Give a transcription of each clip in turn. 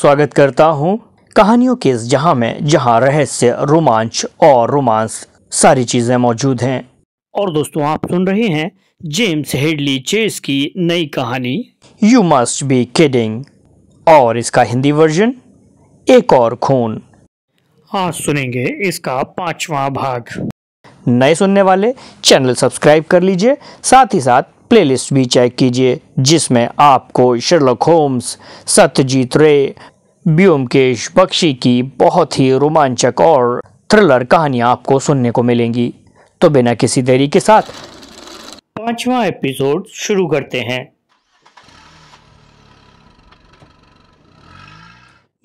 स्वागत करता हूँ कहानियों के इस जहाँ में जहाँ रहस्य रोमांच और रोमांस सारी चीज़ें मौजूद हैं और दोस्तों आप सुन रहे हैं जेम्स हेडली चेस की नई कहानी यू मस्ट बी किडिंग और इसका हिंदी वर्जन एक और खून आज सुनेंगे इसका पांचवा भाग नए सुनने वाले चैनल सब्सक्राइब कर लीजिए साथ ही साथ प्लेलिस्ट भी चेक कीजिए जिसमें आपको शर्लक होम्स सत्यजीत रे ब्योमकेश बख्शी की बहुत ही रोमांचक और थ्रिलर कहानियाँ आपको सुनने को मिलेंगी तो बिना किसी देरी के साथ पांचवा एपिसोड शुरू करते हैं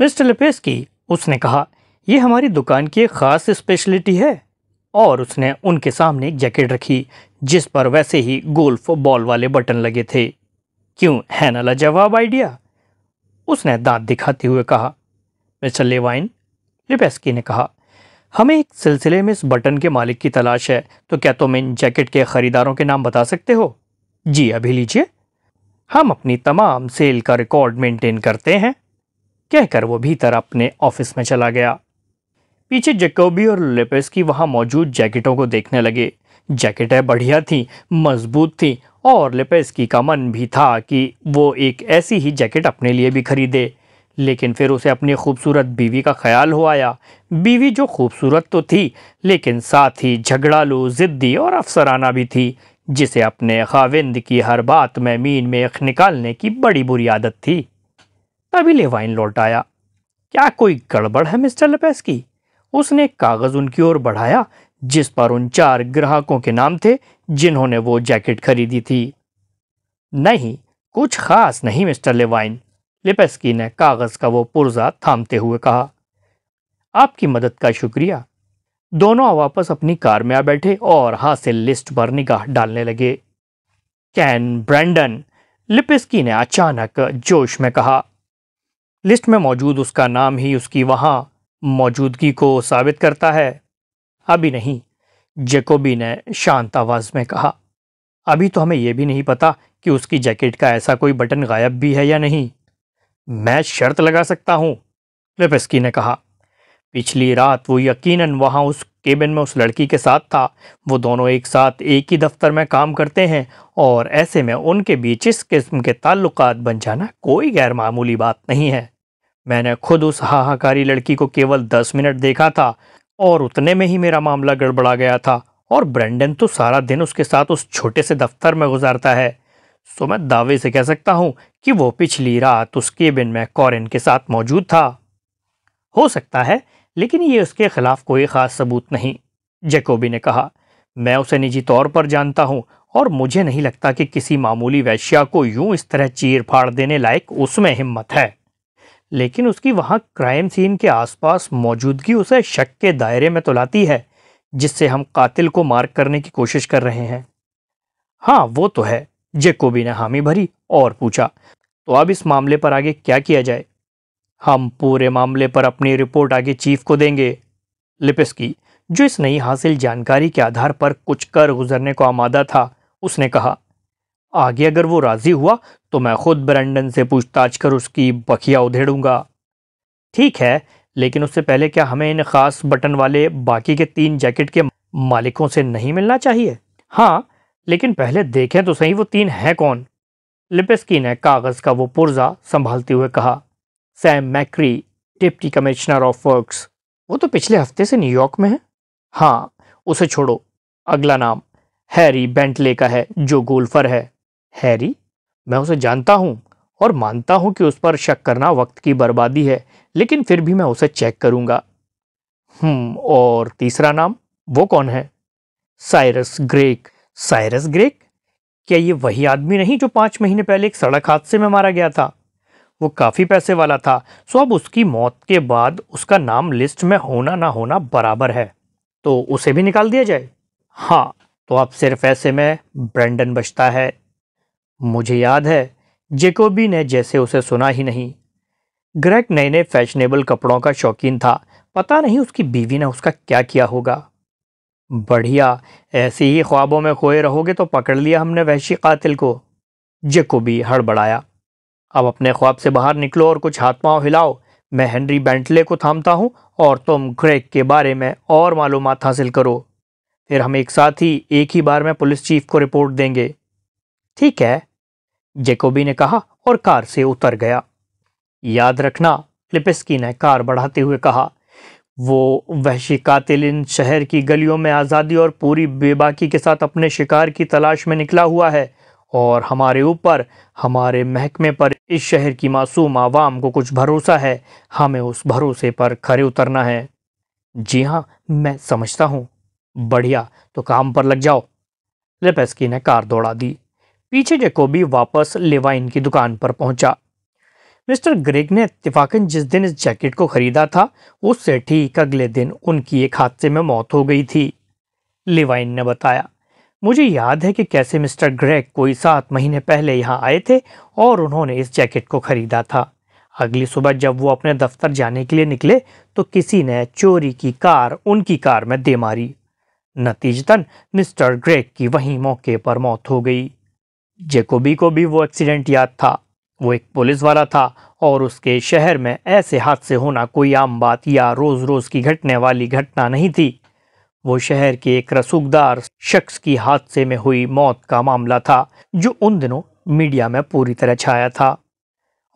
मिस्टर लिपेस्की उसने कहा यह हमारी दुकान की एक ख़ास स्पेशलिटी है और उसने उनके सामने एक जैकेट रखी जिस पर वैसे ही गोल्फ बॉल वाले बटन लगे थे क्यों है ना लाजवाब आइडिया उसने दांत दिखाते हुए कहा मिस्टर लेवाइन लिपेस्की ने कहा हमें एक सिलसिले में इस बटन के मालिक की तलाश है तो क्या तुम तो इन जैकेट के ख़रीदारों के नाम बता सकते हो जी अभी लीजिए हम अपनी तमाम सेल का रिकॉर्ड मेंटेन करते हैं कहकर वो भीतर अपने ऑफिस में चला गया पीछे जैकोबी और की वहाँ मौजूद जैकेटों को देखने लगे जैकेटें बढ़िया थीं मजबूत थीं और की का मन भी था कि वो एक ऐसी ही जैकेट अपने लिए भी खरीदे लेकिन फिर उसे अपनी खूबसूरत बीवी का ख्याल हो आया बीवी जो खूबसूरत तो थी लेकिन साथ ही झगड़ालू ज़िद्दी और अफसराना भी थी जिसे अपने खाविंद की हर बात में मीन में निकालने की बड़ी बुरी आदत थी तभी लेवाइन लौट आया क्या कोई गड़बड़ है मिस्टर लपेस की उसने कागज उनकी ओर बढ़ाया जिस पर उन चार ग्राहकों के नाम थे जिन्होंने वो जैकेट खरीदी थी नहीं कुछ खास नहीं मिस्टर लेवाइन लिपेस्की ने कागज का वो पुर्जा थामते हुए कहा आपकी मदद का शुक्रिया दोनों वापस अपनी कार में आ बैठे और हासिल लिस्ट पर निगाह डालने लगे कैन ब्रैंडन लिपिस्की ने अचानक जोश में कहा लिस्ट में मौजूद उसका नाम ही उसकी वहां मौजूदगी को साबित करता है अभी नहीं जेकोबी ने शांत आवाज में कहा अभी तो हमें यह भी नहीं पता कि उसकी जैकेट का ऐसा कोई बटन गायब भी है या नहीं मैं शर्त लगा सकता हूँ लेपेस्की ने कहा पिछली रात वो यकीनन वहाँ उस केबिन में उस लड़की के साथ था वो दोनों एक साथ एक ही दफ्तर में काम करते हैं और ऐसे में उनके बीच इस किस्म के ताल्लुकात बन जाना कोई गैर मामूली बात नहीं है मैंने खुद उस हाहाकारी लड़की को केवल दस मिनट देखा था और उतने में ही मेरा मामला गड़बड़ा गया था और ब्रेंडन तो सारा दिन उसके साथ उस छोटे से दफ्तर में गुजारता है सो मैं दावे से कह सकता हूँ कि वो पिछली रात उस केबिन में कॉरिन के साथ मौजूद था हो सकता है लेकिन ये उसके खिलाफ कोई ख़ास सबूत नहीं जैकोबी ने कहा मैं उसे निजी तौर पर जानता हूँ और मुझे नहीं लगता कि किसी मामूली वैश्या को यूं इस तरह चीर फाड़ देने लायक उसमें हिम्मत है लेकिन उसकी वहाँ क्राइम सीन के आसपास मौजूदगी उसे शक के दायरे में तो लाती है जिससे हम कातिल को मार्क करने की कोशिश कर रहे हैं हाँ वो तो है जेकोबी ने हामी भरी और पूछा तो अब इस मामले पर आगे क्या किया जाए हम पूरे मामले पर अपनी रिपोर्ट आगे चीफ को देंगे लिपिस की जो इस नई हासिल जानकारी के आधार पर कुछ कर गुजरने को आमादा था उसने कहा आगे अगर वो राज़ी हुआ तो मैं खुद ब्रैंडन से पूछताछ कर उसकी बखिया उधेड़ूंगा ठीक है लेकिन उससे पहले क्या हमें इन ख़ास बटन वाले बाकी के तीन जैकेट के मालिकों से नहीं मिलना चाहिए हाँ लेकिन पहले देखें तो सही वो तीन हैं कौन लिपेस्की ने कागज़ का वो पुर्जा संभालते हुए कहा Sam McCree deputy commissioner of works वो तो पिछले हफ्ते से न्यूयॉर्क में है हाँ उसे छोड़ो अगला नाम हैरी बेंटले का है जो गोल्फर है हैरी मैं उसे जानता हूँ और मानता हूँ कि उस पर शक करना वक्त की बर्बादी है लेकिन फिर भी मैं उसे चेक करूँगा और तीसरा नाम वो कौन है साइरस ग्रेक साइरस ग्रेक क्या ये वही आदमी नहीं जो पाँच महीने पहले एक सड़क हादसे में मारा गया था वो काफ़ी पैसे वाला था सो अब उसकी मौत के बाद उसका नाम लिस्ट में होना ना होना बराबर है तो उसे भी निकाल दिया जाए हाँ तो अब सिर्फ ऐसे में ब्रेंडन बचता है मुझे याद है जेकोबी ने जैसे उसे सुना ही नहीं ग्रेक नए नए फैशनेबल कपड़ों का शौकीन था पता नहीं उसकी बीवी ने उसका क्या किया होगा बढ़िया ऐसे ही ख्वाबों में खोए रहोगे तो पकड़ लिया हमने वहशी कातिल को जेकोबी हड़बड़ाया अब अपने ख्वाब से बाहर निकलो और कुछ हाथ पाँव हिलाओ मैं हेनरी बैंटले को थामता हूँ और तुम ग्रेक के बारे में और मालूम हासिल करो फिर हम एक साथ ही एक ही बार में पुलिस चीफ को रिपोर्ट देंगे ठीक है जेकोबी ने कहा और कार से उतर गया याद रखना लिपिस्की ने कार बढ़ाते हुए कहा वो वहशी कातिल इन शहर की गलियों में आज़ादी और पूरी बेबाकी के साथ अपने शिकार की तलाश में निकला हुआ है और हमारे ऊपर हमारे महकमे पर इस शहर की मासूम आवाम को कुछ भरोसा है हमें उस भरोसे पर खरे उतरना है जी हाँ मैं समझता हूँ बढ़िया तो काम पर लग जाओ लिपेस्की ने कार दौड़ा दी पीछे जैकोबी वापस लेवाइन की दुकान पर पहुंचा मिस्टर ग्रेग ने इतफाकन जिस दिन इस जैकेट को खरीदा था उससे ठीक अगले दिन उनकी एक हादसे में मौत हो गई थी लिवाइन ने बताया मुझे याद है कि कैसे मिस्टर ग्रेग कोई सात महीने पहले यहाँ आए थे और उन्होंने इस जैकेट को खरीदा था अगली सुबह जब वो अपने दफ्तर जाने के लिए निकले तो किसी ने चोरी की कार उनकी कार में दे मारी नतीजतन मिस्टर ग्रेग की वहीं मौके पर मौत हो गई जेकोबी को भी वो एक्सीडेंट याद था वो एक पुलिस वाला था और उसके शहर में ऐसे हादसे होना कोई आम बात या रोज़ रोज़ की घटने वाली घटना नहीं थी वो शहर के एक रसूखदार शख्स की हादसे में हुई मौत का मामला था जो उन दिनों मीडिया में पूरी तरह छाया था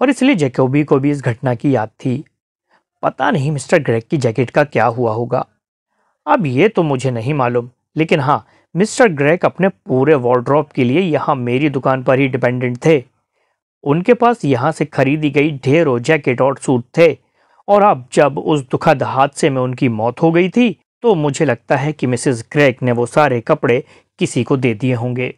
और इसलिए जैकोबी को भी इस घटना की याद थी पता नहीं मिस्टर ग्रेग की जैकेट का क्या हुआ होगा अब ये तो मुझे नहीं मालूम लेकिन हाँ मिस्टर ग्रेक अपने पूरे वार्ड्रॉप के लिए यहाँ मेरी दुकान पर ही डिपेंडेंट थे उनके पास यहाँ से खरीदी गई ढेरों जैकेट और सूट थे और अब जब उस दुखद हादसे में उनकी मौत हो गई थी तो मुझे लगता है कि मिसेस ग्रेक ने वो सारे कपड़े किसी को दे दिए होंगे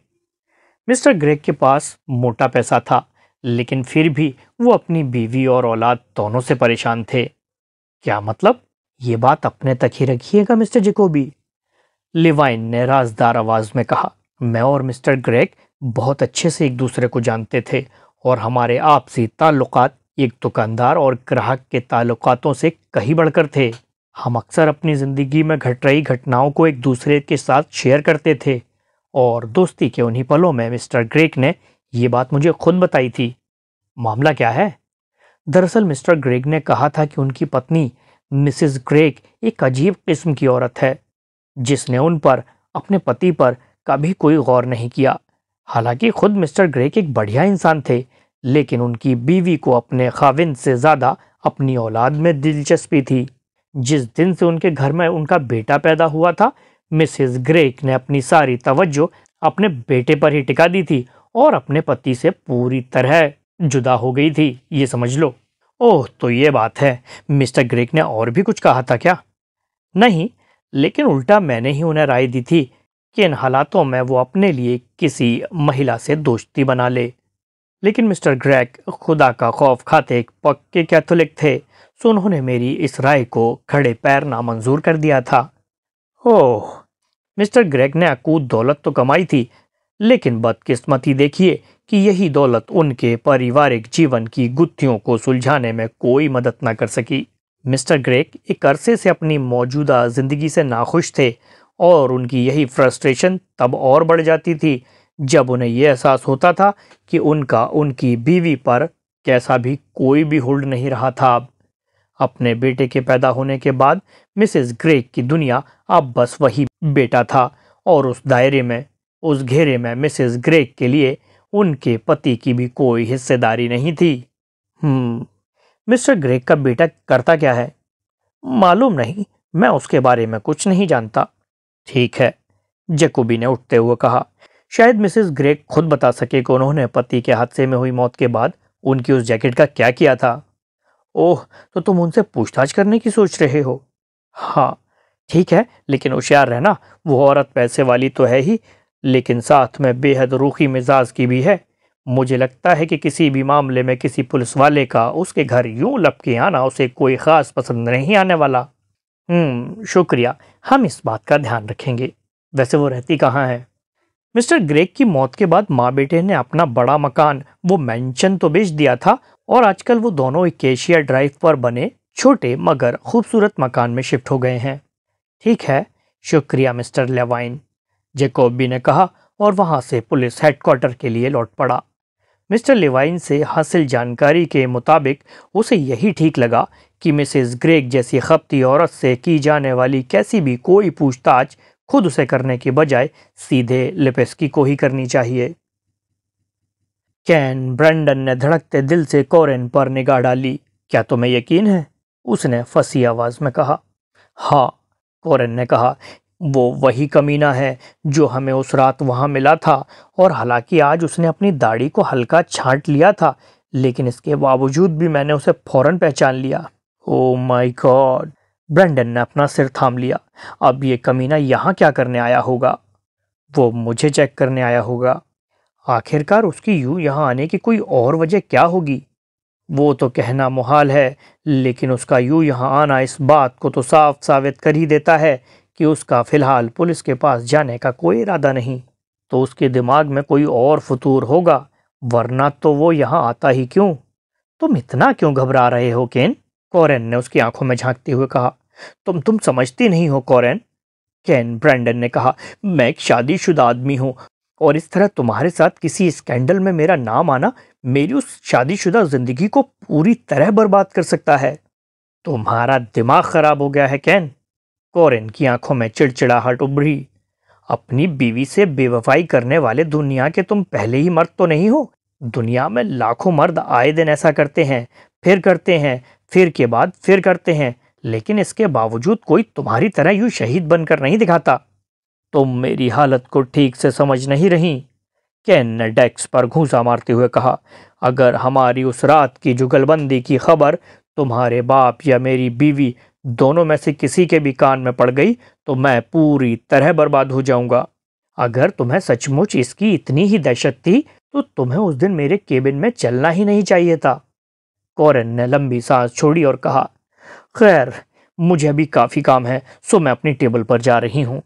मिस्टर ग्रेक के पास मोटा पैसा था लेकिन फिर भी वो अपनी बीवी और औलाद दोनों से परेशान थे क्या मतलब ये बात अपने तक ही रखिएगा मिस्टर जिकोबी लिवाइन ने राजदार आवाज में कहा मैं और मिस्टर ग्रेग बहुत अच्छे से एक दूसरे को जानते थे और हमारे आपसी ताल्लुक एक दुकानदार और ग्राहक के ताल्लुकातों से कहीं बढ़कर थे हम अक्सर अपनी ज़िंदगी में घट रही घटनाओं को एक दूसरे के साथ शेयर करते थे और दोस्ती के उन्हीं पलों में मिस्टर ग्रेक ने ये बात मुझे खुद बताई थी मामला क्या है दरअसल मिस्टर ग्रेग ने कहा था कि उनकी पत्नी मिसिज ग्रेक एक अजीब किस्म की औरत है जिसने उन पर अपने पति पर कभी कोई गौर नहीं किया हालांकि खुद मिस्टर ग्रेक एक बढ़िया इंसान थे लेकिन उनकी बीवी को अपने खाविंद से ज़्यादा अपनी औलाद में दिलचस्पी थी जिस दिन से उनके घर में उनका बेटा पैदा हुआ था मिसेस ग्रेक ने अपनी सारी तवज्जो अपने बेटे पर ही टिका दी थी और अपने पति से पूरी तरह जुदा हो गई थी ये समझ लो ओह तो ये बात है मिस्टर ग्रेक ने और भी कुछ कहा था क्या नहीं लेकिन उल्टा मैंने ही उन्हें राय दी थी कि इन हालातों में वो अपने लिए किसी महिला से दोस्ती बना ले लेकिन मिस्टर ग्रैक खुदा का खौफ खाते एक पक्के कैथोलिक थे सो उन्होंने मेरी इस राय को खड़े पैर नामंजूर कर दिया था ओह मिस्टर ग्रैक ने अकूत दौलत तो कमाई थी लेकिन बदकिस्मती देखिए कि यही दौलत उनके पारिवारिक जीवन की गुत्थियों को सुलझाने में कोई मदद न कर सकी मिस्टर ग्रेक एक अरसे से अपनी मौजूदा ज़िंदगी से नाखुश थे और उनकी यही फ्रस्ट्रेशन तब और बढ़ जाती थी जब उन्हें यह एहसास होता था कि उनका उनकी बीवी पर कैसा भी कोई भी होल्ड नहीं रहा था अपने बेटे के पैदा होने के बाद मिसेस ग्रेक की दुनिया अब बस वही बेटा था और उस दायरे में उस घेरे में मिसेस ग्रेक के लिए उनके पति की भी कोई हिस्सेदारी नहीं थी हम्म। मिस्टर ग्रेग का बेटा करता क्या है मालूम नहीं मैं उसके बारे में कुछ नहीं जानता ठीक है जेकोबी ने उठते हुए कहा शायद मिसेस ग्रेग खुद बता सके कि उन्होंने पति के हादसे में हुई मौत के बाद उनकी उस जैकेट का क्या किया था ओह तो तुम उनसे पूछताछ करने की सोच रहे हो हाँ ठीक है लेकिन होशियार रहना वो औरत पैसे वाली तो है ही लेकिन साथ में बेहद रूखी मिजाज की भी है मुझे लगता है कि किसी भी मामले में किसी पुलिस वाले का उसके घर यूं लपके आना उसे कोई ख़ास पसंद नहीं आने वाला हम्म, शुक्रिया हम इस बात का ध्यान रखेंगे वैसे वो रहती कहाँ है मिस्टर ग्रेग की मौत के बाद माँ बेटे ने अपना बड़ा मकान वो मैंशन तो बेच दिया था और आजकल वो दोनों एकेशिया ड्राइव पर बने छोटे मगर खूबसूरत मकान में शिफ्ट हो गए हैं ठीक है शुक्रिया मिस्टर लेवाइन जेकोबी ने कहा और वहाँ से पुलिस हेडक्वार्टर के लिए लौट पड़ा मिस्टर लिवाइन से हासिल जानकारी के मुताबिक उसे यही ठीक लगा कि मिसेस ग्रेग जैसी खपती औरत से की जाने वाली कैसी भी कोई पूछताछ खुद उसे करने के बजाय सीधे लिपेस्की को ही करनी चाहिए कैन ब्रैंडन ने धड़कते दिल से कोरेन पर निगाह डाली क्या तुम्हें यकीन है उसने फंसी आवाज में कहा हाँ कोरेन ने कहा वो वही कमीना है जो हमें उस रात वहाँ मिला था और हालांकि आज उसने अपनी दाढ़ी को हल्का छांट लिया था लेकिन इसके बावजूद भी मैंने उसे फौरन पहचान लिया ओ माय गॉड ब्रेंडन ने अपना सिर थाम लिया अब ये कमीना यहाँ क्या करने आया होगा वो मुझे चेक करने आया होगा आखिरकार उसकी यूँ यहाँ आने की कोई और वजह क्या होगी वो तो कहना मुहाल है लेकिन उसका यूँ यहाँ आना इस बात को तो साफ साबित कर ही देता है कि उसका फ़िलहाल पुलिस के पास जाने का कोई इरादा नहीं तो उसके दिमाग में कोई और फतूर होगा वरना तो वो यहाँ आता ही क्यों तुम इतना क्यों घबरा रहे हो केन कॉरेन ने उसकी आंखों में झांकते हुए कहा तुम तुम समझती नहीं हो कॉरेन केन ब्रैंडन ने कहा मैं एक शादीशुदा आदमी हूँ और इस तरह तुम्हारे साथ किसी स्कैंडल में मेरा नाम आना मेरी उस शादीशुदा ज़िंदगी को पूरी तरह बर्बाद कर सकता है तुम्हारा दिमाग ख़राब हो गया है कैन कौरन की आंखों में चिड़चिड़ाहट उभरी अपनी बीवी से बेवफाई करने वाले दुनिया के तुम पहले ही मर्द तो नहीं हो दुनिया में लाखों मर्द आए दिन ऐसा करते हैं फिर करते हैं फिर के बाद फिर करते हैं लेकिन इसके बावजूद कोई तुम्हारी तरह यूं शहीद बनकर नहीं दिखाता तुम मेरी हालत को ठीक से समझ नहीं रही कैन ने डेक्स पर घूसा मारते हुए कहा अगर हमारी उस रात की जुगलबंदी की खबर तुम्हारे बाप या मेरी बीवी दोनों में से किसी के भी कान में पड़ गई तो मैं पूरी तरह बर्बाद हो जाऊंगा अगर तुम्हें सचमुच इसकी इतनी ही दहशत थी तो तुम्हें उस दिन मेरे केबिन में चलना ही नहीं चाहिए था कॉरन ने लंबी सांस छोड़ी और कहा खैर मुझे अभी काफ़ी काम है सो मैं अपनी टेबल पर जा रही हूं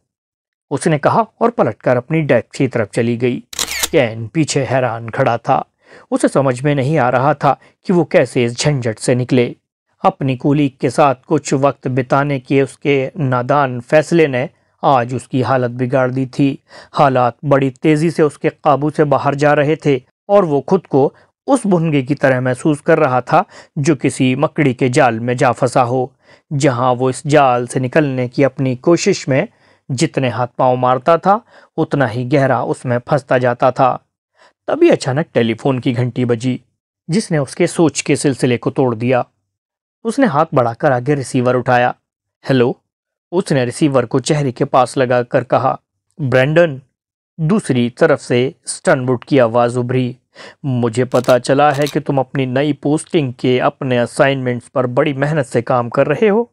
उसने कहा और पलटकर अपनी डेस्क की तरफ चली गई कैन पीछे हैरान खड़ा था उसे समझ में नहीं आ रहा था कि वो कैसे इस झंझट से निकले अपनी कुली के साथ कुछ वक्त बिताने के उसके नादान फैसले ने आज उसकी हालत बिगाड़ दी थी हालात बड़ी तेज़ी से उसके काबू से बाहर जा रहे थे और वो खुद को उस भुनगे की तरह महसूस कर रहा था जो किसी मकड़ी के जाल में जा फंसा हो जहां वो इस जाल से निकलने की अपनी कोशिश में जितने हाथ पांव मारता था उतना ही गहरा उसमें फंसता जाता था तभी अचानक टेलीफोन की घंटी बजी जिसने उसके सोच के सिलसिले को तोड़ दिया उसने हाथ बढ़ाकर आगे रिसीवर उठाया हेलो उसने रिसीवर को चेहरे के पास लगाकर कहा ब्रैंडन दूसरी तरफ से स्टनबुट की आवाज़ उभरी मुझे पता चला है कि तुम अपनी नई पोस्टिंग के अपने असाइनमेंट्स पर बड़ी मेहनत से काम कर रहे हो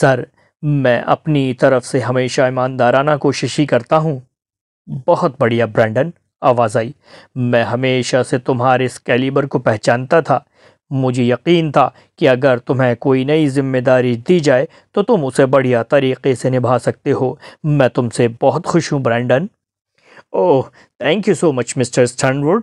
सर मैं अपनी तरफ से हमेशा ईमानदाराना कोशिश ही करता हूँ बहुत बढ़िया ब्रैंडन आवाज़ आई मैं हमेशा से तुम्हारे इस कैलिबर को पहचानता था मुझे यकीन था कि अगर तुम्हें कोई नई जिम्मेदारी दी जाए तो तुम उसे बढ़िया तरीके से निभा सकते हो मैं तुमसे बहुत खुश हूँ Brandon oh thank you so much mister Stanwood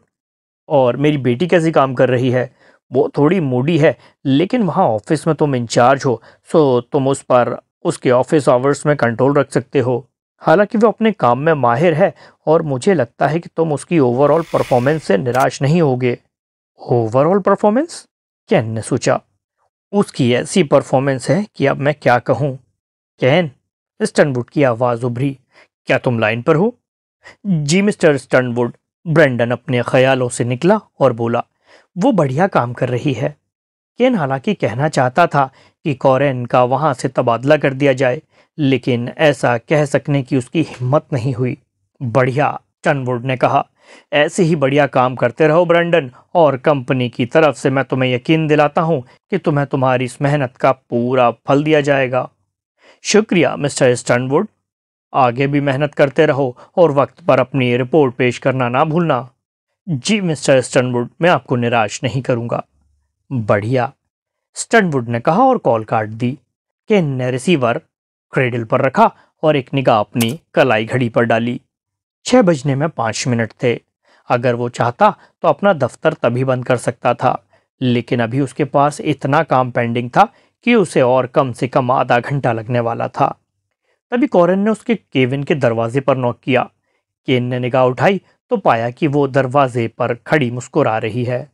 और मेरी बेटी कैसी काम कर रही है वो थोड़ी मूडी है लेकिन वहाँ ऑफिस में तुम इंचार्ज हो सो तुम उस पर उसके ऑफिस आवर्स में कंट्रोल रख सकते हो हालांकि वो अपने काम में माहिर है और मुझे लगता है कि तुम उसकी ओवरऑल परफॉर्मेंस से निराश नहीं होगे ओवरऑल परफॉर्मेंस कैन ने सोचा उसकी ऐसी परफॉर्मेंस है कि अब मैं क्या कहूँ कैन स्टनवुड की आवाज़ उभरी क्या तुम लाइन पर हो जी मिस्टर स्टनवुड ब्रेंडन अपने ख्यालों से निकला और बोला वो बढ़िया काम कर रही है केन हालांकि कहना चाहता था कि कॉरेन का वहाँ से तबादला कर दिया जाए लेकिन ऐसा कह सकने की उसकी हिम्मत नहीं हुई बढ़िया टनवुड ने कहा ऐसे ही बढ़िया काम करते रहो ब्रंडन और कंपनी की तरफ से मैं तुम्हें यकीन दिलाता हूँ कि तुम्हें तुम्हारी इस मेहनत का पूरा फल दिया जाएगा शुक्रिया मिस्टर स्टनवुड आगे भी मेहनत करते रहो और वक्त पर अपनी रिपोर्ट पेश करना ना भूलना जी मिस्टर स्टनवुड मैं आपको निराश नहीं करूँगा बढ़िया स्टनवुड ने कहा और कॉल काट दी केन ने रिसीवर क्रेडल पर रखा और एक निगाह अपनी कलाई घड़ी पर डाली छः बजने में पाँच मिनट थे अगर वो चाहता तो अपना दफ्तर तभी बंद कर सकता था लेकिन अभी उसके पास इतना काम पेंडिंग था कि उसे और कम से कम आधा घंटा लगने वाला था तभी कॉरन ने उसके केविन के दरवाजे पर नॉक किया केन ने निगाह उठाई तो पाया कि वो दरवाजे पर खड़ी मुस्कुरा रही है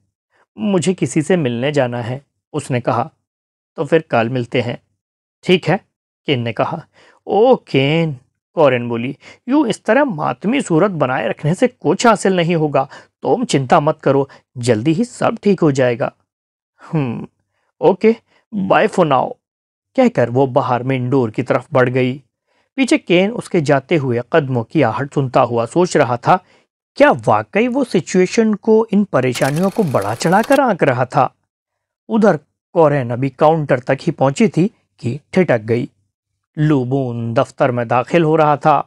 मुझे किसी से मिलने जाना है उसने कहा तो फिर कल मिलते हैं ठीक है केन ने कहा ओ केन कौरन बोली यूँ इस तरह मातमी सूरत बनाए रखने से कुछ हासिल नहीं होगा तुम चिंता मत करो जल्दी ही सब ठीक हो जाएगा hmm, okay bye for now कहकर वो बाहर में इंडोर की तरफ बढ़ गई पीछे केन उसके जाते हुए कदमों की आहट सुनता हुआ सोच रहा था क्या वाकई वो सिचुएशन को इन परेशानियों को बढ़ा चढ़ाकर आंक रहा था उधर कौरन अभी काउंटर तक ही पहुंची थी कि ठिटक गई लूबून दफ्तर में दाखिल हो रहा था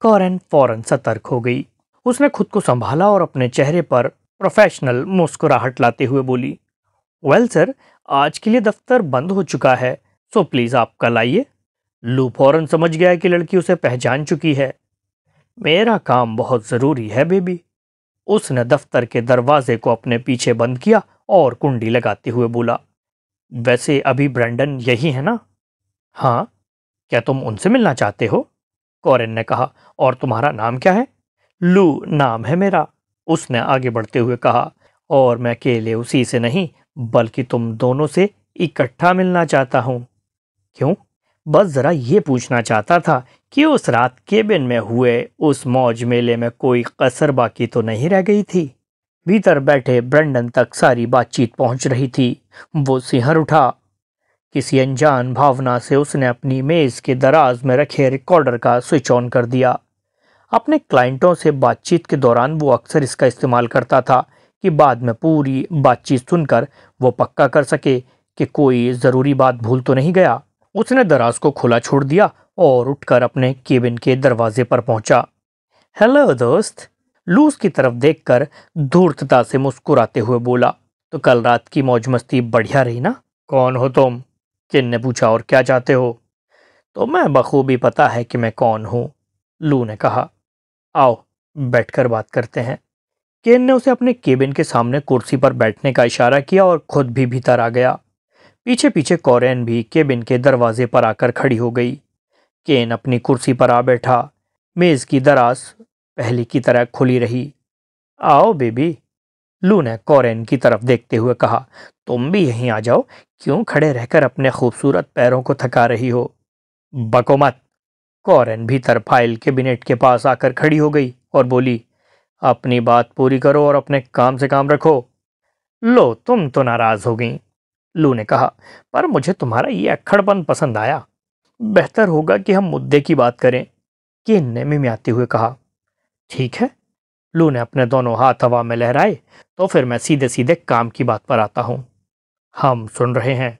कॉरन फौरन सतर्क हो गई उसने खुद को संभाला और अपने चेहरे पर प्रोफेशनल मुस्कुराहट लाते हुए बोली वेल well, सर आज के लिए दफ्तर बंद हो चुका है सो प्लीज़ आप कल आइए लू फौरन समझ गया कि लड़की उसे पहचान चुकी है मेरा काम बहुत ज़रूरी है बेबी उसने दफ्तर के दरवाजे को अपने पीछे बंद किया और कुंडी लगाते हुए बोला वैसे अभी ब्रेंडन यही है ना हाँ क्या तुम उनसे मिलना चाहते हो कॉरेन ने कहा और तुम्हारा नाम क्या है लू नाम है मेरा उसने आगे बढ़ते हुए कहा और मैं अकेले उसी से नहीं बल्कि तुम दोनों से इकट्ठा मिलना चाहता हूँ क्यों बस ज़रा ये पूछना चाहता था कि उस रात केबिन में हुए उस मौज मेले में कोई कसर बाकी तो नहीं रह गई थी भीतर बैठे ब्रेंडन तक सारी बातचीत पहुंच रही थी वो सिहर उठा किसी अनजान भावना से उसने अपनी मेज़ के दराज में रखे रिकॉर्डर का स्विच ऑन कर दिया अपने क्लाइंटों से बातचीत के दौरान वो अक्सर इसका इस्तेमाल करता था कि बाद में पूरी बातचीत सुनकर वो पक्का कर सके कि कोई ज़रूरी बात भूल तो नहीं गया उसने दराज को खुला छोड़ दिया और उठकर अपने केबिन के दरवाजे पर पहुंचा। हेलो दोस्त लूस की तरफ देखकर धूर्तता से मुस्कुराते हुए बोला तो कल रात की मौज मस्ती बढ़िया रही ना कौन हो तुम जिन ने पूछा और क्या चाहते हो तो मैं बखूबी पता है कि मैं कौन हूँ लू ने कहा आओ बैठकर बात करते हैं केन ने उसे अपने केबिन के सामने कुर्सी पर बैठने का इशारा किया और खुद भी भीतर आ गया पीछे पीछे कॉरेन भी केबिन के दरवाजे पर आकर खड़ी हो गई केन अपनी कुर्सी पर आ बैठा मेज़ की दराज पहले की तरह खुली रही आओ बेबी लू ने कॉरेन की तरफ देखते हुए कहा तुम भी यहीं आ जाओ क्यों खड़े रहकर अपने खूबसूरत पैरों को थका रही हो बको मत कॉरेन भीतर फाइल कैबिनेट के पास आकर खड़ी हो गई और बोली अपनी बात पूरी करो और अपने काम से काम रखो लो तुम तो नाराज़ हो गई लू ने कहा पर मुझे तुम्हारा ये अक्खड़पन पसंद आया बेहतर होगा कि हम मुद्दे की बात करें किन ने आते हुए कहा ठीक है लू ने अपने दोनों हाथ हवा में लहराए तो फिर मैं सीधे सीधे काम की बात पर आता हूँ हम सुन रहे हैं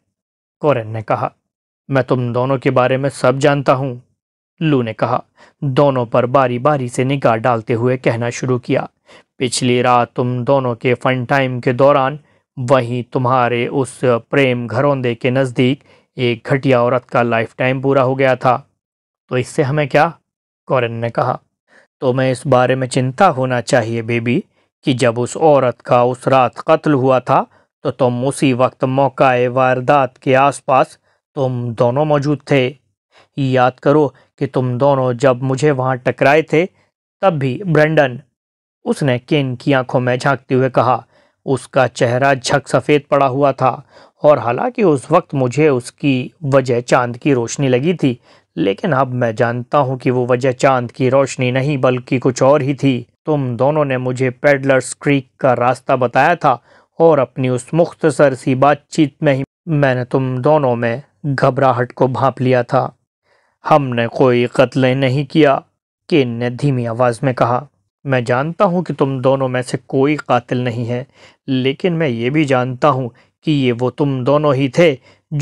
कोरेन ने कहा मैं तुम दोनों के बारे में सब जानता हूँ लू ने कहा दोनों पर बारी बारी से निगाह डालते हुए कहना शुरू किया पिछली रात तुम दोनों के फन टाइम के दौरान वहीं तुम्हारे उस प्रेम घरौंदे के नज़दीक एक घटिया औरत का लाइफ टाइम पूरा हो गया था तो इससे हमें क्या कॉरन ने कहा तो मैं इस बारे में चिंता होना चाहिए बेबी कि जब उस औरत का उस रात कत्ल हुआ था तो तुम उसी वक्त मौका वारदात के आसपास तुम दोनों मौजूद थे याद करो कि तुम दोनों जब मुझे वहाँ टकराए थे तब भी ब्रेंडन उसने केन की आंखों में झांकते हुए कहा उसका चेहरा झक सफ़ेद पड़ा हुआ था और हालांकि उस वक्त मुझे उसकी वजह चांद की रोशनी लगी थी लेकिन अब मैं जानता हूँ कि वो वजह चांद की रोशनी नहीं बल्कि कुछ और ही थी तुम दोनों ने मुझे पेडलर्स क्रीक का रास्ता बताया था और अपनी उस मुख्तसर सी बातचीत में ही मैंने तुम दोनों में घबराहट को भाप लिया था हमने कोई कत्ल नहीं किया किन ने धीमी आवाज़ में कहा मैं जानता हूँ कि तुम दोनों में से कोई कातिल नहीं है लेकिन मैं ये भी जानता हूँ कि ये वो तुम दोनों ही थे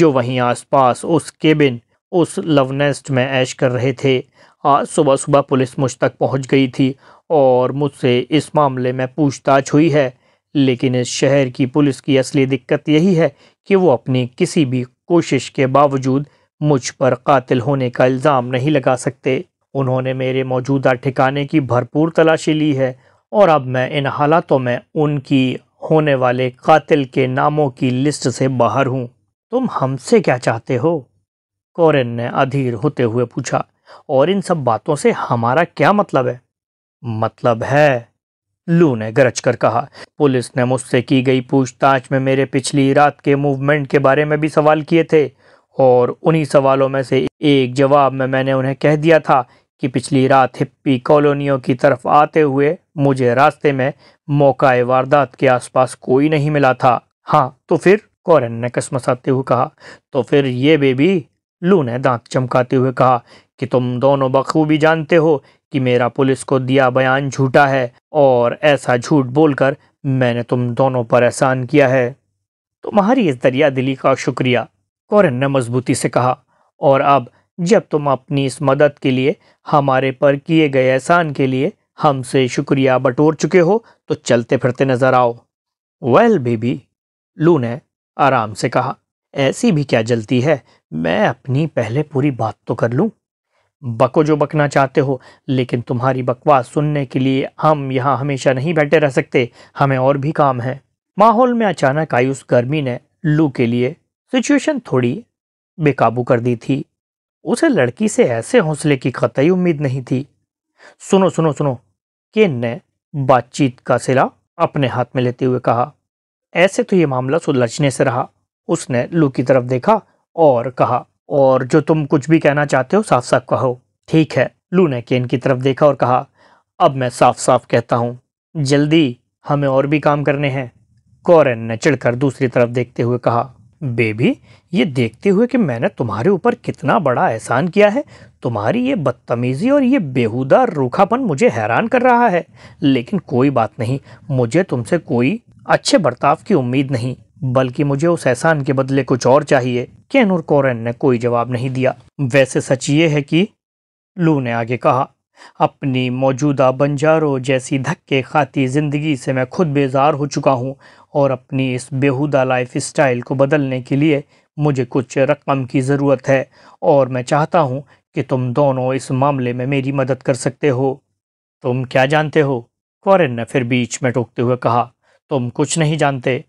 जो वहीं आसपास उस केबिन उस लव नेस्ट में ऐश कर रहे थे आज सुबह सुबह पुलिस मुझ तक पहुंच गई थी और मुझसे इस मामले में पूछताछ हुई है लेकिन इस शहर की पुलिस की असली दिक्कत यही है कि वो अपनी किसी भी कोशिश के बावजूद मुझ पर कातिल होने का इल्ज़ाम नहीं लगा सकते उन्होंने मेरे मौजूदा ठिकाने की भरपूर तलाशी ली है और अब मैं इन हालातों में उनकी होने वाले कातिल के नामों की लिस्ट से बाहर हूँ तुम हमसे क्या चाहते हो कौरन ने अधीर होते हुए पूछा और इन सब बातों से हमारा क्या मतलब है मतलब है लू ने गरज कर कहा पुलिस ने मुझसे की गई पूछताछ में मेरे पिछली रात के मूवमेंट के बारे में भी सवाल किए थे और उन्हीं सवालों में से एक जवाब में मैंने उन्हें कह दिया था कि पिछली रात हिप्पी कॉलोनियों की तरफ आते हुए मुझे रास्ते में मौका वारदात के आसपास कोई नहीं मिला था हाँ तो फिर कौरन ने कसमसाते हुए कहा तो फिर ये बेबी लू ने दांत चमकाते हुए कहा कि तुम दोनों बखूबी जानते हो कि मेरा पुलिस को दिया बयान झूठा है और ऐसा झूठ बोलकर मैंने तुम दोनों पर एहसान किया है तुम्हारी इस दरिया दिली का शुक्रिया कौरन ने मजबूती से कहा और अब जब तुम अपनी इस मदद के लिए हमारे पर किए गए एहसान के लिए हमसे शुक्रिया बटोर चुके हो तो चलते फिरते नजर आओ वेल बेबी लू ने आराम से कहा ऐसी भी क्या जलती है मैं अपनी पहले पूरी बात तो कर लूँ बको जो बकना चाहते हो लेकिन तुम्हारी बकवास सुनने के लिए हम यहाँ हमेशा नहीं बैठे रह सकते हमें और भी काम है माहौल में अचानक आई उस गर्मी ने लू के लिए सिचुएशन थोड़ी बेकाबू कर दी थी उसे लड़की से ऐसे हौसले की कतई उम्मीद नहीं थी सुनो सुनो सुनो केन ने बातचीत का सिला अपने हाथ में लेते हुए कहा ऐसे तो ये मामला सुलझने से रहा उसने लू की तरफ देखा और कहा और जो तुम कुछ भी कहना चाहते हो साफ साफ कहो ठीक है लू ने केन की तरफ देखा और कहा अब मैं साफ साफ कहता हूँ जल्दी हमें और भी काम करने हैं कॉरन ने चिड़कर दूसरी तरफ देखते हुए कहा बेबी ये देखते हुए कि मैंने तुम्हारे ऊपर कितना बड़ा एहसान किया है तुम्हारी ये बदतमीज़ी और ये बेहुदा रूखापन मुझे हैरान कर रहा है लेकिन कोई बात नहीं मुझे तुमसे कोई अच्छे बर्ताव की उम्मीद नहीं बल्कि मुझे उस एहसान के बदले कुछ और चाहिए केन और कोरेन ने कोई जवाब नहीं दिया वैसे सच ये है कि लू ने आगे कहा अपनी मौजूदा बंजारों जैसी धक्के खाती ज़िंदगी से मैं खुद बेजार हो चुका हूँ और अपनी इस बेहुदा लाइफ स्टाइल को बदलने के लिए मुझे कुछ रकम की ज़रूरत है और मैं चाहता हूँ कि तुम दोनों इस मामले में मेरी मदद कर सकते हो तुम क्या जानते हो कॉरेन ने फिर बीच में टोकते हुए कहा तुम कुछ नहीं जानते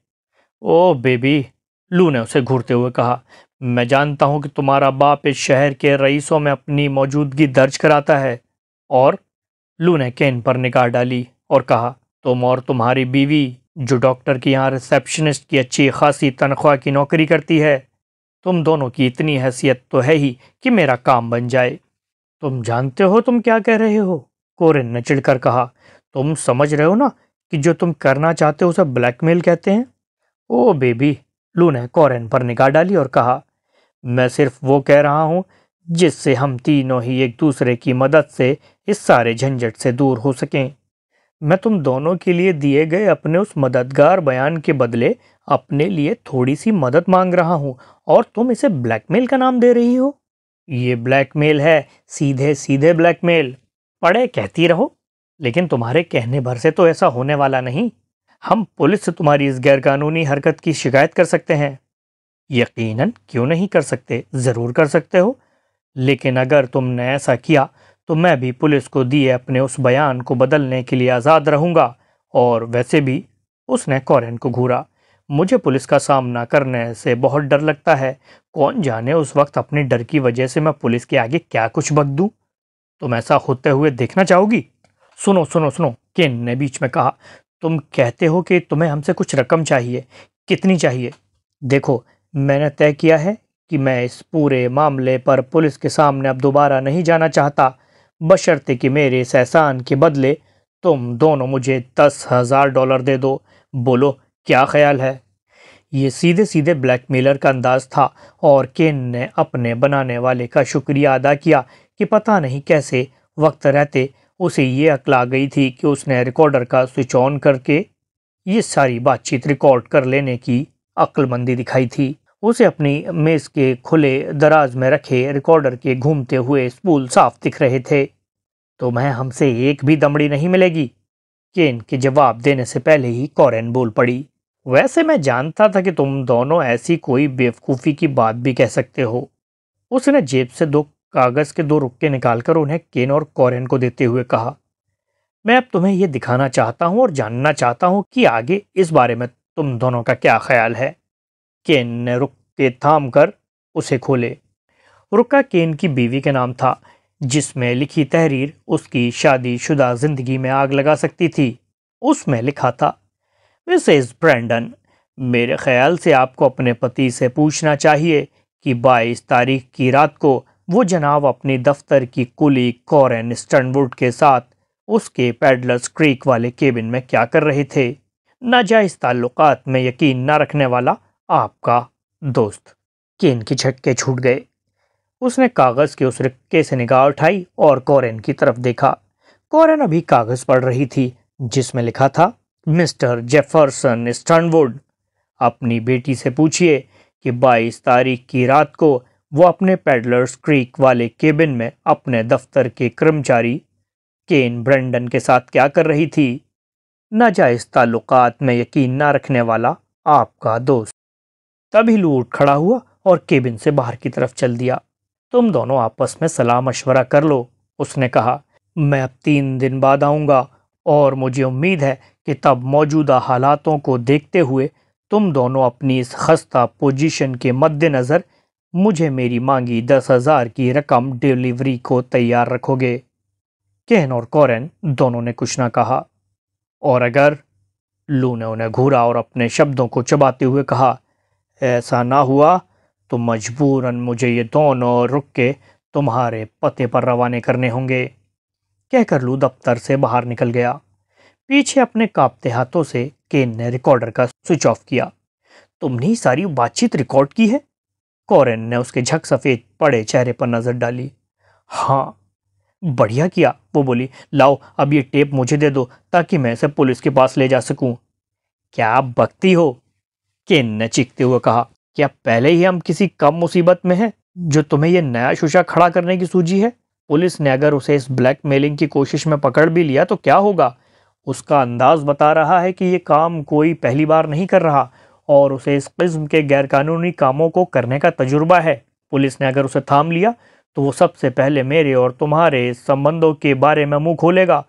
ओ बेबी लू ने उसे घूरते हुए कहा मैं जानता हूं कि तुम्हारा बाप इस शहर के रईसों में अपनी मौजूदगी दर्ज कराता है और लू ने केन पर निकाह डाली और कहा तुम और तुम्हारी बीवी जो डॉक्टर की यहाँ रिसेप्शनिस्ट की अच्छी खासी तनख्वाह की नौकरी करती है तुम दोनों की इतनी हैसियत तो है ही कि मेरा काम बन जाए तुम जानते हो तुम क्या कह रहे हो कोरिन ने चिड़कर कहा तुम समझ रहे हो ना कि जो तुम करना चाहते हो उसे ब्लैकमेल कहते हैं ओ बेबी लू ने कॉरेन पर निगाह डाली और कहा मैं सिर्फ वो कह रहा हूँ जिससे हम तीनों ही एक दूसरे की मदद से इस सारे झंझट से दूर हो सकें मैं तुम दोनों के लिए दिए गए अपने उस मददगार बयान के बदले अपने लिए थोड़ी सी मदद मांग रहा हूँ और तुम इसे ब्लैकमेल का नाम दे रही हो ये ब्लैकमेल है सीधे सीधे ब्लैकमेल पढ़े कहती रहो लेकिन तुम्हारे कहने भर से तो ऐसा होने वाला नहीं हम पुलिस से तुम्हारी इस गैरकानूनी हरकत की शिकायत कर सकते हैं यकीनन क्यों नहीं कर सकते ज़रूर कर सकते हो लेकिन अगर तुमने ऐसा किया तो मैं भी पुलिस को दिए अपने उस बयान को बदलने के लिए आज़ाद रहूँगा और वैसे भी उसने कॉरेन को घूरा मुझे पुलिस का सामना करने से बहुत डर लगता है कौन जाने उस वक्त अपने डर की वजह से मैं पुलिस के आगे क्या कुछ बक दूँ तुम ऐसा होते हुए देखना चाहोगी सुनो सुनो सुनो केन ने बीच में कहा तुम कहते हो कि तुम्हें हमसे कुछ रकम चाहिए कितनी चाहिए देखो मैंने तय किया है कि मैं इस पूरे मामले पर पुलिस के सामने अब दोबारा नहीं जाना चाहता बशर्ते कि मेरे इस एहसान के बदले तुम दोनों मुझे दस हज़ार डॉलर दे दो बोलो क्या ख्याल है ये सीधे सीधे ब्लैकमेलर का अंदाज था और केन ने अपने बनाने वाले का शुक्रिया अदा किया कि पता नहीं कैसे वक्त रहते उसे ये अकल आ गई थी कि उसने रिकॉर्डर का स्विच ऑन करके ये सारी बातचीत रिकॉर्ड कर लेने की अक्लमंदी दिखाई थी उसे अपनी मेज़ के खुले दराज में रखे रिकॉर्डर के घूमते हुए स्पूल साफ दिख रहे थे तो मैं हमसे एक भी दमड़ी नहीं मिलेगी केन के जवाब देने से पहले ही कॉरेन बोल पड़ी वैसे मैं जानता था कि तुम दोनों ऐसी कोई बेवकूफ़ी की बात भी कह सकते हो उसने जेब से दो कागज के दो रुक्के निकालकर उन्हें केन और कॉरेन को देते हुए कहा मैं अब तुम्हें यह दिखाना चाहता हूं और जानना चाहता हूं कि आगे इस बारे में तुम दोनों का क्या ख्याल है केन ने रुक्के थाम कर उसे खोले रुक्का केन की बीवी के नाम था जिसमें लिखी तहरीर उसकी शादीशुदा जिंदगी में आग लगा सकती थी उसमें लिखा था इज ब्रैंडन मेरे ख्याल से आपको अपने पति से पूछना चाहिए कि बाईस तारीख की रात को वो जनाब अपने दफ्तर की कुली कॉरन स्टर्नवुड के साथ उसके पैडलर्स क्रीक वाले केबिन में क्या कर रहे थे नाजायज़ ताल्लुक में यकीन न रखने वाला आपका दोस्त केन के झटके छूट गए उसने कागज़ के उस रिक्के से निगाह उठाई और कॉरेन की तरफ देखा कॉरेन अभी कागज़ पढ़ रही थी जिसमें लिखा था मिस्टर जेफरसन स्टर्नवुड अपनी बेटी से पूछिए कि 22 तारीख की रात को वो अपने पेडलर्स क्रीक वाले केबिन में अपने दफ्तर के कर्मचारी केन ब्रेंडन के साथ क्या कर रही थी नाजायज़ ताल्लुकात में यकीन ना रखने वाला आपका दोस्त तभी लूट खड़ा हुआ और केबिन से बाहर की तरफ चल दिया तुम दोनों आपस में सलाह मशवरा कर लो उसने कहा मैं अब तीन दिन बाद आऊँगा और मुझे उम्मीद है कि तब मौजूदा हालातों को देखते हुए तुम दोनों अपनी इस खस्ता पोजीशन के मद्देनज़र मुझे मेरी मांगी दस हजार की रकम डिलीवरी को तैयार रखोगे केन और कॉरेन दोनों ने कुछ ना कहा और अगर लू ने उन्हें घूरा और अपने शब्दों को चबाते हुए कहा ऐसा ना हुआ तो मजबूरन मुझे ये दोनों रुक के तुम्हारे पते पर रवाना करने होंगे कहकर लू दफ्तर से बाहर निकल गया पीछे अपने कांपते हाथों से केन ने रिकॉर्डर का स्विच ऑफ किया तुमने सारी बातचीत रिकॉर्ड की है कॉरेन ने उसके झक सफेद पड़े चेहरे पर नजर डाली हाँ बढ़िया किया वो बोली लाओ अब ये टेप मुझे दे दो ताकि मैं इसे पुलिस के पास ले जा सकूं क्या बकती हो केन ने चीखते हुए कहा क्या पहले ही हम किसी कम मुसीबत में हैं जो तुम्हें यह नया शुशा खड़ा करने की सूझी है पुलिस ने अगर उसे इस ब्लैकमेलिंग की कोशिश में पकड़ भी लिया तो क्या होगा उसका अंदाज बता रहा है कि ये काम कोई पहली बार नहीं कर रहा और उसे इस किस्म के गैरकानूनी कामों को करने का तजुर्बा है पुलिस ने अगर उसे थाम लिया तो वो सबसे पहले मेरे और तुम्हारे संबंधों के बारे में मुंह खोलेगा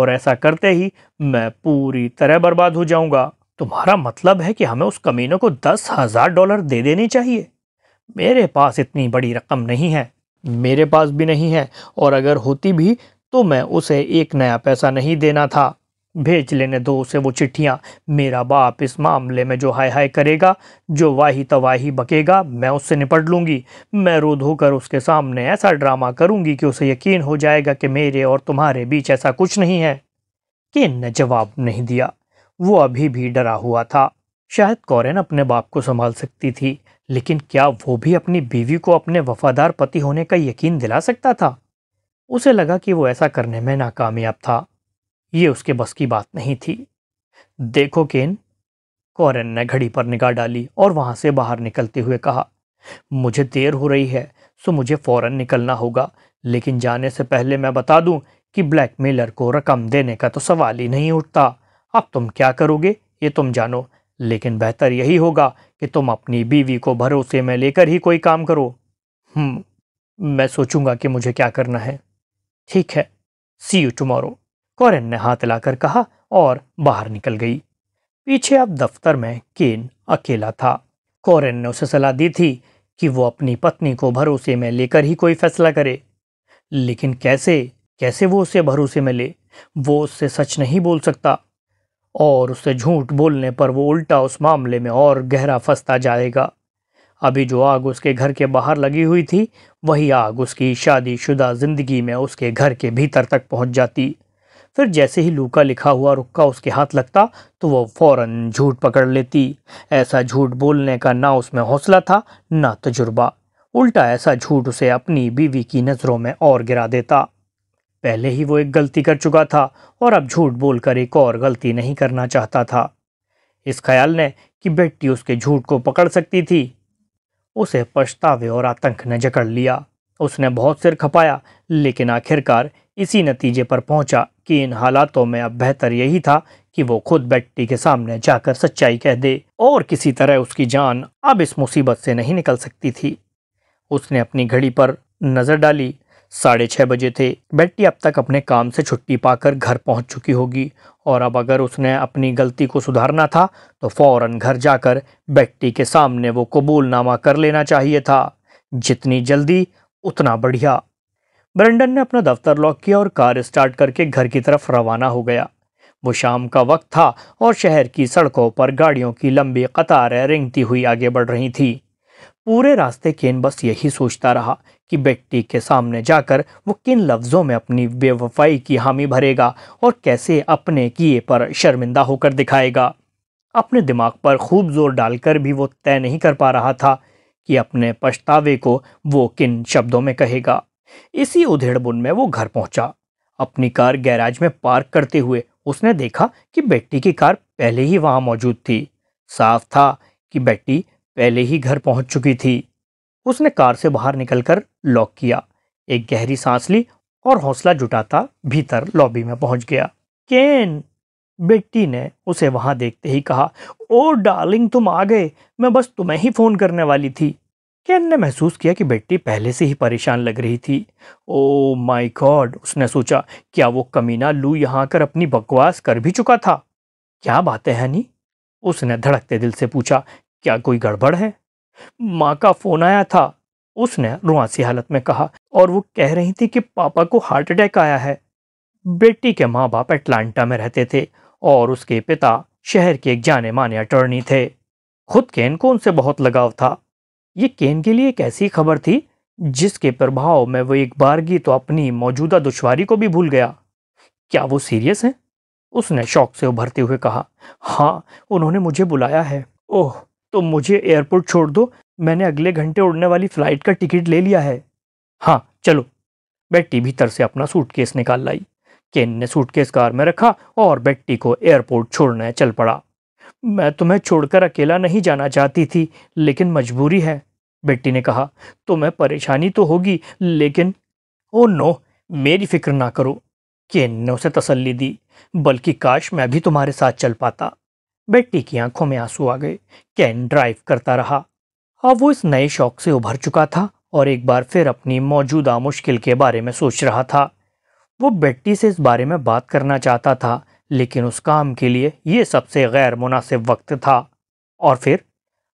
और ऐसा करते ही मैं पूरी तरह बर्बाद हो जाऊंगा तुम्हारा मतलब है कि हमें उस कमीनों को दस हजार डॉलर दे देने चाहिए मेरे पास इतनी बड़ी रकम नहीं है मेरे पास भी नहीं है और अगर होती भी तो मैं उसे एक नया पैसा नहीं देना था भेज लेने दो उसे वो चिट्ठियाँ मेरा बाप इस मामले में जो हाय हाय करेगा जो वाही तवाही बकेगा मैं उससे निपट लूँगी मैं रो धोकर उसके सामने ऐसा ड्रामा करूँगी कि उसे यकीन हो जाएगा कि मेरे और तुम्हारे बीच ऐसा कुछ नहीं है केन ने जवाब नहीं दिया वो अभी भी डरा हुआ था शायद कौरन अपने बाप को संभाल सकती थी लेकिन क्या वो भी अपनी बीवी को अपने वफादार पति होने का यकीन दिला सकता था उसे लगा कि वो ऐसा करने में नाकामयाब था ये उसके बस की बात नहीं थी देखो केन कॉरन ने घड़ी पर निगाह डाली और वहां से बाहर निकलते हुए कहा मुझे देर हो रही है सो मुझे फौरन निकलना होगा लेकिन जाने से पहले मैं बता दूं कि ब्लैकमेलर को रकम देने का तो सवाल ही नहीं उठता अब तुम क्या करोगे ये तुम जानो लेकिन बेहतर यही होगा कि तुम अपनी बीवी को भरोसे में लेकर ही कोई काम करो हम्म, मैं सोचूंगा कि मुझे क्या करना है ठीक है सी यू टुमारो कॉरेन ने हाथ लाकर कहा और बाहर निकल गई पीछे अब दफ्तर में केन अकेला था कॉरेन ने उसे सलाह दी थी कि वो अपनी पत्नी को भरोसे में लेकर ही कोई फैसला करे लेकिन कैसे कैसे वो उसे भरोसे में ले वो उससे सच नहीं बोल सकता और उससे झूठ बोलने पर वो उल्टा उस मामले में और गहरा फंसता जाएगा अभी जो आग उसके घर के बाहर लगी हुई थी वही आग उसकी शादीशुदा ज़िंदगी में उसके घर के भीतर तक पहुंच जाती फिर जैसे ही लूका लिखा हुआ रुक्का उसके हाथ लगता तो वो फौरन झूठ पकड़ लेती ऐसा झूठ बोलने का ना उसमें हौसला था ना तजुर्बा उल्टा ऐसा झूठ उसे अपनी बीवी की नज़रों में और गिरा देता पहले ही वो एक गलती कर चुका था और अब झूठ बोलकर एक और गलती नहीं करना चाहता था इस ख्याल ने कि बेटी उसके झूठ को पकड़ सकती थी उसे पछतावे और आतंक ने जकड़ लिया उसने बहुत सिर खपाया लेकिन आखिरकार इसी नतीजे पर पहुंचा कि इन हालातों में अब बेहतर यही था कि वो खुद बेट्टी के सामने जाकर सच्चाई कह दे और किसी तरह उसकी जान अब इस मुसीबत से नहीं निकल सकती थी उसने अपनी घड़ी पर नज़र डाली साढ़े छः बजे थे बेट्टी अब तक अपने काम से छुट्टी पाकर घर पहुंच चुकी होगी और अब अगर उसने अपनी गलती को सुधारना था तो फौरन घर जाकर बेट्टी के सामने वो कबूलनामा कर लेना चाहिए था जितनी जल्दी उतना बढ़िया ब्रेंडन ने अपना दफ्तर लॉक किया और कार स्टार्ट करके घर की तरफ रवाना हो गया वो शाम का वक्त था और शहर की सड़कों पर गाड़ियों की लंबी कतारें रेंगती हुई आगे बढ़ रही थी पूरे रास्ते केन बस यही सोचता रहा कि बेट्टी के सामने जाकर वो किन लफ्ज़ों में अपनी बेवफाई की हामी भरेगा और कैसे अपने किए पर शर्मिंदा होकर दिखाएगा अपने दिमाग पर खूब जोर डालकर भी वो तय नहीं कर पा रहा था कि अपने पछतावे को वो किन शब्दों में कहेगा इसी उधेड़बुन में वो घर पहुंचा अपनी कार गैराज में पार्क करते हुए उसने देखा कि बेटी की कार पहले ही वहां मौजूद थी साफ था कि बेटी पहले ही घर पहुंच चुकी थी उसने कार से बाहर निकलकर लॉक किया एक गहरी सांस ली और हौसला जुटाता भीतर लॉबी में पहुंच गया केन बेटी ने उसे वहां देखते ही कहा ओ डार्लिंग तुम आ गए मैं बस तुम्हें ही फ़ोन करने वाली थी केन ने महसूस किया कि बेटी पहले से ही परेशान लग रही थी ओ माय गॉड उसने सोचा क्या वो कमीना लू यहाँ आकर अपनी बकवास कर भी चुका था क्या बात है नी उसने धड़कते दिल से पूछा क्या कोई गड़बड़ है माँ का फोन आया था उसने रुआसी हालत में कहा और वो कह रही थी कि पापा को हार्ट अटैक आया है बेटी के माँ बाप एटलांटा में रहते थे और उसके पिता शहर के एक जाने माने अटर्नी थे खुद केन को उनसे बहुत लगाव था ये केन के लिए एक ऐसी खबर थी जिसके प्रभाव में वो एक बारगी तो अपनी मौजूदा दुश्वारी को भी भूल गया क्या वो सीरियस हैं उसने शौक से उभरते हुए कहा हाँ उन्होंने मुझे बुलाया है ओह तो मुझे एयरपोर्ट छोड़ दो मैंने अगले घंटे उड़ने वाली फ्लाइट का टिकट ले लिया है हाँ चलो बेट्टी भीतर से अपना सूटकेस निकाल लाई केन ने सूटकेस कार में रखा और बेट्टी को एयरपोर्ट छोड़ने चल पड़ा मैं तुम्हें छोड़कर अकेला नहीं जाना चाहती थी लेकिन मजबूरी है बेटी ने कहा तुम्हें परेशानी तो होगी लेकिन ओ नो मेरी फिक्र ना करो केन ने उसे तसल्ली दी बल्कि काश मैं भी तुम्हारे साथ चल पाता बेटी की आंखों में आंसू आ गए कैन ड्राइव करता रहा अब वो इस नए शौक से उभर चुका था और एक बार फिर अपनी मौजूदा मुश्किल के बारे में सोच रहा था वो बेटी से इस बारे में बात करना चाहता था लेकिन उस काम के लिए ये सबसे गैर मुनासिब वक्त था और फिर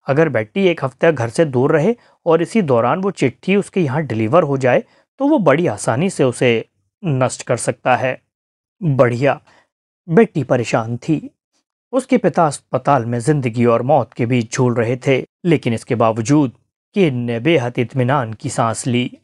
अगर बेट्टी एक हफ्ता घर से दूर रहे और इसी दौरान वो चिट्ठी उसके यहाँ डिलीवर हो जाए तो वो बड़ी आसानी से उसे नष्ट कर सकता है बढ़िया बेटी परेशान थी उसके पिता अस्पताल में जिंदगी और मौत के बीच झूल रहे थे लेकिन इसके बावजूद किन ने बेहद इतमान की सांस ली